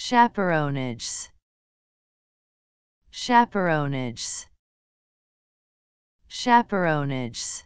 chaperonages chaperonages chaperonages